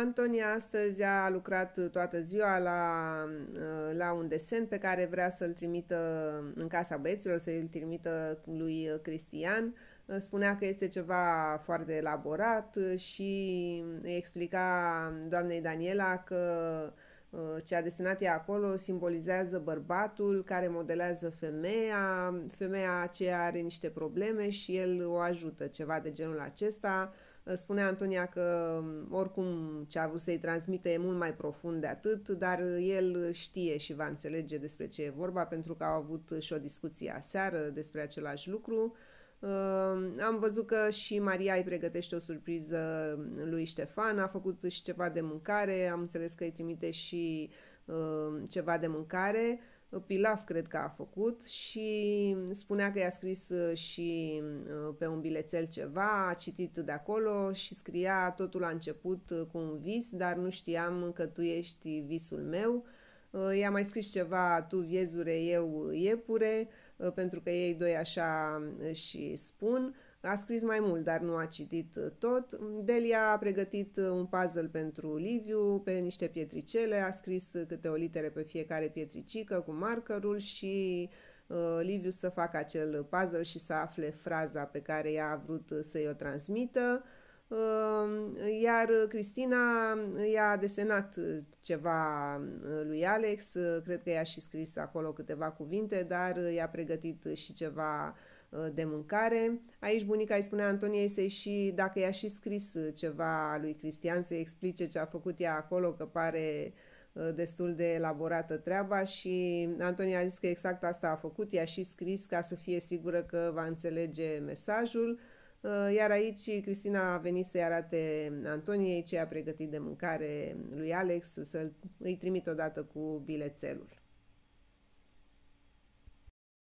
Antonia astăzi a lucrat toată ziua la, la un desen pe care vrea să-l trimită în casa băieților, să-l trimită lui Cristian. Spunea că este ceva foarte elaborat și îi explica doamnei Daniela că uh, ce a desenat ea acolo simbolizează bărbatul care modelează femeia, femeia aceea are niște probleme și el o ajută, ceva de genul acesta. Spunea Antonia că oricum ce a vrut să-i transmită e mult mai profund de atât, dar el știe și va înțelege despre ce e vorba, pentru că au avut și o discuție aseară despre același lucru. Uh, am văzut că și Maria îi pregătește o surpriză lui Ștefan, a făcut și ceva de mâncare, am înțeles că îi trimite și uh, ceva de mâncare. Pilaf cred că a făcut și spunea că i-a scris uh, și uh, pe un bilețel ceva, a citit de acolo și scria totul a început uh, cu un vis, dar nu știam că tu ești visul meu. I-a mai scris ceva, tu viezure, eu iepure, pentru că ei doi așa și spun a scris mai mult, dar nu a citit uh, tot. Delia a pregătit uh, un puzzle pentru Liviu, pe niște pietricele, a scris uh, câte o litere pe fiecare pietricică cu markerul și uh, Liviu să facă acel puzzle și să afle fraza pe care ea a vrut să-i o transmită. Um, iar Cristina i-a desenat ceva lui Alex, cred că i-a și scris acolo câteva cuvinte, dar i-a pregătit și ceva Uh, de mâncare. Aici bunica îi spunea Antoniei să și, dacă i-a și scris uh, ceva lui Cristian, să-i explice ce a făcut ea acolo, că pare uh, destul de elaborată treaba și Antonia a zis că exact asta a făcut, i-a și scris ca să fie sigură că va înțelege mesajul. Iar aici Cristina a venit să-i arate Antoniei ce a pregătit de mâncare lui Alex, să îi trimit odată cu bilețelul.